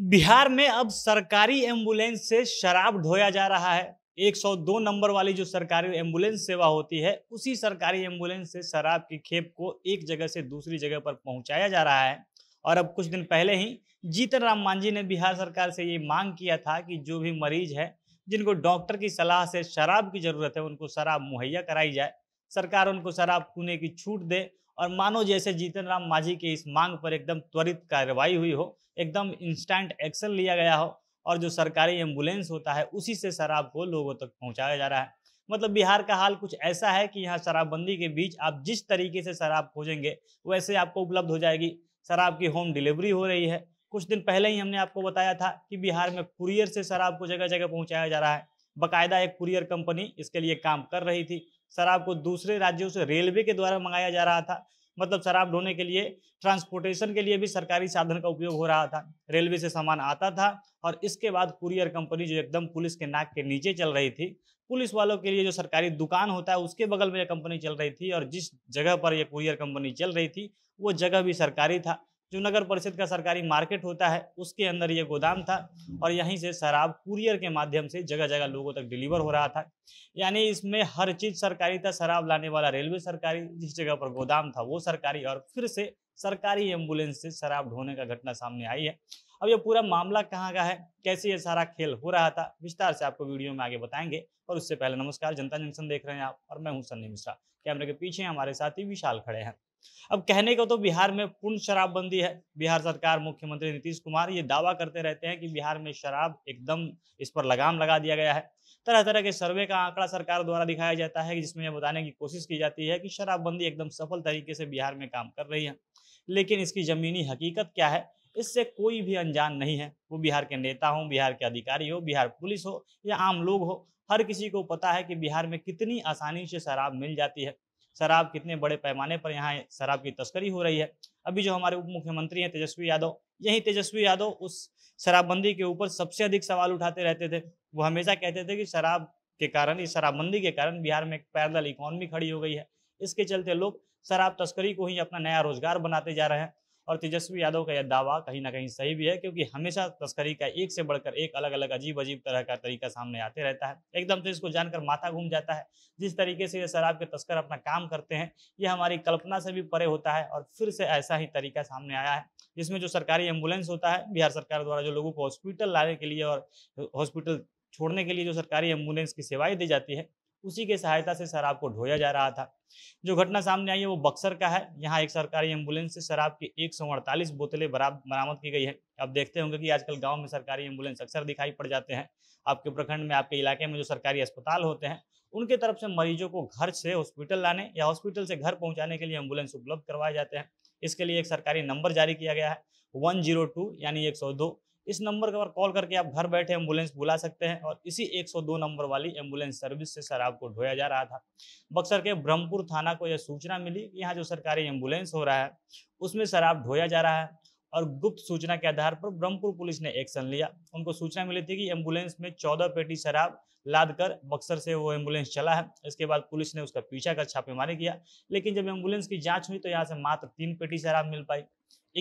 बिहार में अब सरकारी एम्बुलेंस से शराब ढोया जा रहा है 102 नंबर वाली जो सरकारी एम्बुलेंस सेवा होती है उसी सरकारी एम्बुलेंस से शराब की खेप को एक जगह से दूसरी जगह पर पहुंचाया जा रहा है और अब कुछ दिन पहले ही जीतन राम मांझी ने बिहार सरकार से ये मांग किया था कि जो भी मरीज है जिनको डॉक्टर की सलाह से शराब की ज़रूरत है उनको शराब मुहैया कराई जाए सरकार उनको शराब पीने की छूट दे और मानो जैसे जीतन राम मांझी की इस मांग पर एकदम त्वरित कार्रवाई हुई हो एकदम इंस्टेंट एक्शन लिया गया हो और जो सरकारी एम्बुलेंस होता है उसी से शराब को लोगों तक पहुंचाया जा रहा है मतलब बिहार का हाल कुछ ऐसा है कि यहाँ शराबबंदी के बीच आप जिस तरीके से शराब खोजेंगे वैसे आपको उपलब्ध हो जाएगी शराब की होम डिलीवरी हो रही है कुछ दिन पहले ही हमने आपको बताया था कि बिहार में कुरियर से शराब को जगह जगह पहुँचाया जा रहा है बाकायदा एक कुरियर कंपनी इसके लिए काम कर रही थी शराब को दूसरे राज्यों से रेलवे के द्वारा मंगाया जा रहा था मतलब शराब ढोने के लिए ट्रांसपोर्टेशन के लिए भी सरकारी साधन का उपयोग हो रहा था रेलवे से सामान आता था और इसके बाद कुरियर कंपनी जो एकदम पुलिस के नाक के नीचे चल रही थी पुलिस वालों के लिए जो सरकारी दुकान होता है उसके बगल में यह कंपनी चल रही थी और जिस जगह पर यह कुरियर कंपनी चल रही थी वो जगह भी सरकारी था जो नगर परिषद का सरकारी मार्केट होता है उसके अंदर ये गोदाम था और यहीं से शराब कुरियर के माध्यम से जगह जगह लोगों तक डिलीवर हो रहा था यानी इसमें हर चीज़ सरकारी था शराब लाने वाला रेलवे सरकारी जिस जगह पर गोदाम था वो सरकारी और फिर से सरकारी एम्बुलेंस से शराब ढोने का घटना सामने आई है अब ये पूरा मामला कहाँ का है कैसे ये सारा खेल हो रहा था विस्तार से आपको वीडियो में आगे बताएंगे और उससे पहले नमस्कार जनता जंक्शन देख रहे हैं आप और मैं हूँ सन्नी मिश्रा कैमरे के पीछे हमारे ही विशाल खड़े हैं अब कहने को तो बिहार में पूर्ण शराबबंदी है बिहार सरकार मुख्यमंत्री नीतीश कुमार ये दावा करते रहते हैं कि बिहार में शराब एकदम इस पर लगाम लगा दिया गया है तरह तरह के सर्वे का आंकड़ा सरकार द्वारा दिखाया जाता है जिसमें यह बताने की कोशिश की जाती है कि शराबबंदी एकदम सफल तरीके से बिहार में काम कर रही है लेकिन इसकी जमीनी हकीकत क्या है इससे कोई भी अनजान नहीं है वो बिहार के नेता हो बिहार के अधिकारी हो बिहार पुलिस हो या आम लोग हो हर किसी को पता है कि बिहार में कितनी आसानी से शराब मिल जाती है शराब कितने बड़े पैमाने पर यहाँ शराब की तस्करी हो रही है अभी जो हमारे उप मुख्यमंत्री हैं तेजस्वी यादव यही तेजस्वी यादव उस शराबबंदी के ऊपर सबसे अधिक सवाल उठाते रहते थे वो हमेशा कहते थे कि शराब के कारण इस शराबबंदी के कारण बिहार में एक पैरल इकोनॉमी खड़ी हो गई है इसके चलते लोग शराब तस्करी को ही अपना नया रोजगार बनाते जा रहे हैं और तेजस्वी यादव का यह दावा कहीं ना कहीं सही भी है क्योंकि हमेशा तस्करी का एक से बढ़कर एक अलग अलग अजीब अजीब तरह का तरीका सामने आते रहता है एकदम से इसको जानकर माथा घूम जाता है जिस तरीके से ये शराब के तस्कर अपना काम करते हैं ये हमारी कल्पना से भी परे होता है और फिर से ऐसा ही तरीका सामने आया है जिसमें जो सरकारी एम्बुलेंस होता है बिहार सरकार द्वारा जो लोगों को हॉस्पिटल लाने के लिए और हॉस्पिटल छोड़ने के लिए जो सरकारी एम्बुलेंस की सेवाएं दी जाती है उसी के सहायता से शराब को ढोया जा रहा था जो घटना सामने आई है वो बक्सर का है यहाँ एक सरकारी एम्बुलेंस से शराब की एक सौ अड़तालीस बोतलें बरामद की गई है अब देखते होंगे कि आजकल गाँव में सरकारी एम्बुलेंस अक्सर दिखाई पड़ जाते हैं आपके प्रखंड में आपके इलाके में जो सरकारी अस्पताल होते हैं उनके तरफ से मरीजों को घर से हॉस्पिटल लाने या हॉस्पिटल से घर पहुँचाने के लिए एम्बुलेंस उपलब्ध करवाए जाते हैं इसके लिए एक सरकारी नंबर जारी किया गया है वन जीरो टू यानी एक सौ दो इस नंबर पर कॉल करके आप घर बैठे एम्बुलेंस बुला सकते हैं और इसी 102 नंबर वाली एम्बुलेंस सर्विस से शराब को ढोया जा रहा था बक्सर के ब्रह्मपुर थाना को यह सूचना मिली कि यहाँ जो सरकारी एम्बुलेंस हो रहा है उसमें शराब ढोया जा रहा है और गुप्त सूचना के आधार पर ब्रह्मपुर पुलिस ने एक्शन लिया उनको सूचना मिली थी कि एम्बुलेंस में चौदह पेटी शराब लाद कर बक्सर से वो एम्बुलेंस चला है इसके बाद पुलिस ने उसका पीछा कर छापेमारी किया लेकिन जब एम्बुलेंस की जांच हुई तो यहाँ से मात्र तीन पेटी शराब मिल पाई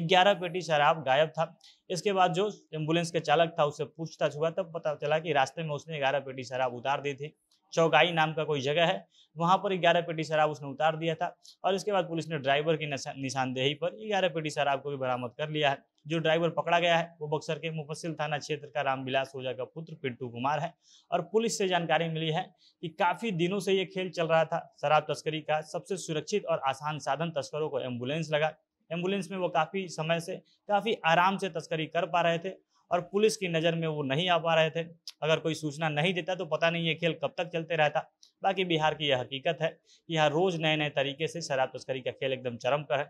ग्यारह पेटी शराब गायब था इसके बाद जो एम्बुलेंस का चालक था उससे पूछताछ हुआ तब पता चला कि रास्ते में उसने ग्यारह पेटी शराब उतार दी थी चौगाई नाम का कोई जगह है वहाँ पर ग्यारह पेटी शराब उसने उतार दिया था और इसके बाद पुलिस ने ड्राइवर की निशानदेही पर ग्यारह पेटी शराब को भी बरामद कर लिया है जो ड्राइवर पकड़ा गया है वो बक्सर के मुफस्सिल थाना क्षेत्र का रामविलास ओझा का पुत्र पिंटू कुमार है और पुलिस से जानकारी मिली है कि काफी दिनों से ये खेल चल रहा था शराब तस्करी का सबसे सुरक्षित और आसान साधन तस्करों को एम्बुलेंस लगा एम्बुलेंस में वो काफ़ी समय से काफ़ी आराम से तस्करी कर पा रहे थे और पुलिस की नज़र में वो नहीं आ पा रहे थे अगर कोई सूचना नहीं देता तो पता नहीं ये खेल कब तक चलते रहता बाकी बिहार की यह हकीकत है कि यहाँ रोज़ नए नए तरीके से शराब तस्करी का खेल एकदम चरम पर है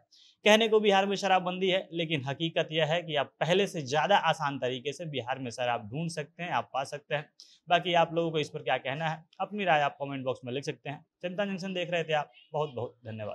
कहने को बिहार में शराबबंदी है लेकिन हकीकत यह है कि आप पहले से ज़्यादा आसान तरीके से बिहार में शराब ढूंढ सकते हैं आप पा सकते हैं बाकी आप लोगों को इस पर क्या कहना है अपनी राय आप कॉमेंट बॉक्स में लिख सकते हैं चिंता जंक्शन देख रहे थे आप बहुत बहुत धन्यवाद